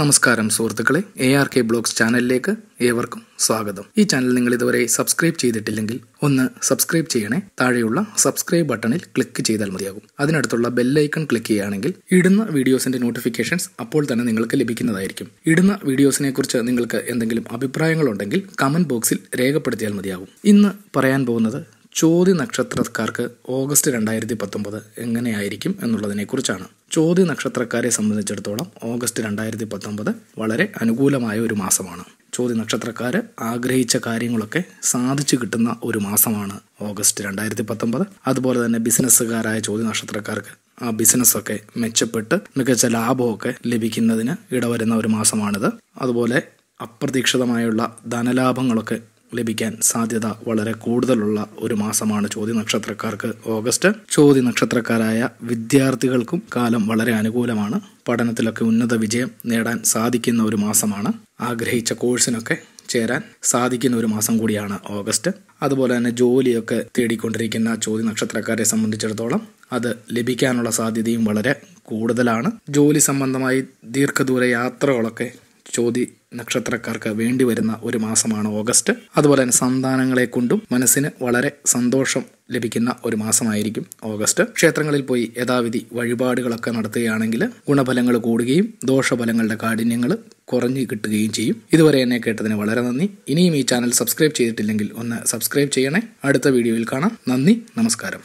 നമസ്കാരം സുഹൃത്തുക്കളെ A R K blogs ചാനലിലേക്ക് ഏവർക്കും സ്വാഗതം ഈ ചാനൽ നിങ്ങൾ ഇതുവരെ സബ്സ്ക്രൈബ് ചെയ്തിട്ടില്ലെങ്കിൽ ഒന്ന് സബ്സ്ക്രൈബ് ചെയ്യണേ താഴെയുള്ള സബ്സ്ക്രൈബ് ബട്ടണിൽ ക്ലിക്ക് ചെയ്താൽ മതിയാകും അതിനടുത്തുള്ള ബെല്ലൈക്കൺ ക്ലിക്ക് ചെയ്യുകയാണെങ്കിൽ ഇടുന്ന വീഡിയോസിന്റെ നോട്ടിഫിക്കേഷൻസ് അപ്പോൾ തന്നെ നിങ്ങൾക്ക് ലഭിക്കുന്നതായിരിക്കും ഇടുന്ന വീഡിയോസിനെ കുറിച്ച് നിങ്ങൾക്ക് എന്തെങ്കിലും അഭിപ്രായങ്ങളുണ്ടെങ്കിൽ കമന്റ് ബോക്സിൽ രേഖപ്പെടുത്തിയാൽ മതിയാകും ഇന്ന് പറയാൻ പോകുന്നത് ചോദ്യ നക്ഷത്രക്കാർക്ക് ഓഗസ്റ്റ് രണ്ടായിരത്തി പത്തൊമ്പത് എങ്ങനെയായിരിക്കും എന്നുള്ളതിനെക്കുറിച്ചാണ് ചോദ്യ നക്ഷത്രക്കാരെ സംബന്ധിച്ചിടത്തോളം ഓഗസ്റ്റ് രണ്ടായിരത്തി പത്തൊമ്പത് വളരെ അനുകൂലമായ ഒരു മാസമാണ് ചോദ്യ നക്ഷത്രക്കാർ ആഗ്രഹിച്ച കാര്യങ്ങളൊക്കെ സാധിച്ചു കിട്ടുന്ന ഒരു മാസമാണ് ഓഗസ്റ്റ് രണ്ടായിരത്തി പത്തൊമ്പത് അതുപോലെ തന്നെ ബിസിനസ്സുകാരായ ചോദ്യ നക്ഷത്രക്കാർക്ക് ആ ബിസിനസ്സൊക്കെ മെച്ചപ്പെട്ട് മികച്ച ലാഭമൊക്കെ ലഭിക്കുന്നതിന് ഇടവരുന്ന ഒരു മാസമാണിത് അതുപോലെ അപ്രതീക്ഷിതമായുള്ള ധനലാഭങ്ങളൊക്കെ ലഭിക്കാൻ സാധ്യത വളരെ കൂടുതലുള്ള ഒരു മാസമാണ് ചോദ്യ നക്ഷത്രക്കാർക്ക് ഓഗസ്റ്റ് ചോദ്യ നക്ഷത്രക്കാരായ വിദ്യാർത്ഥികൾക്കും കാലം വളരെ അനുകൂലമാണ് പഠനത്തിലൊക്കെ ഉന്നത വിജയം നേടാൻ സാധിക്കുന്ന ഒരു മാസമാണ് ആഗ്രഹിച്ച കോഴ്സിനൊക്കെ ചേരാൻ സാധിക്കുന്ന ഒരു മാസം കൂടിയാണ് ഓഗസ്റ്റ് അതുപോലെ തന്നെ ജോലിയൊക്കെ തേടിക്കൊണ്ടിരിക്കുന്ന ചോദ്യ നക്ഷത്രക്കാരെ സംബന്ധിച്ചിടത്തോളം അത് ലഭിക്കാനുള്ള സാധ്യതയും വളരെ കൂടുതലാണ് ജോലി സംബന്ധമായി ദീർഘദൂര യാത്രകളൊക്കെ ചോതി നക്ഷത്രക്കാർക്ക് വേണ്ടി വരുന്ന ഒരു മാസമാണ് ഓഗസ്റ്റ് അതുപോലെ തന്നെ സന്താനങ്ങളെ കൊണ്ടും മനസ്സിന് വളരെ സന്തോഷം ലഭിക്കുന്ന ഒരു മാസമായിരിക്കും ഓഗസ്റ്റ് ക്ഷേത്രങ്ങളിൽ പോയി യഥാവിധി വഴിപാടുകളൊക്കെ നടത്തുകയാണെങ്കിൽ ഗുണഫലങ്ങൾ കൂടുകയും ദോഷഫലങ്ങളുടെ കാഠിന്യങ്ങൾ കുറഞ്ഞു കിട്ടുകയും ചെയ്യും ഇതുവരെ എന്നെ കേട്ടതിന് വളരെ നന്ദി ഇനിയും ഈ ചാനൽ സബ്സ്ക്രൈബ് ചെയ്തിട്ടില്ലെങ്കിൽ ഒന്ന് സബ്സ്ക്രൈബ് ചെയ്യണേ അടുത്ത വീഡിയോയിൽ കാണാം നന്ദി നമസ്കാരം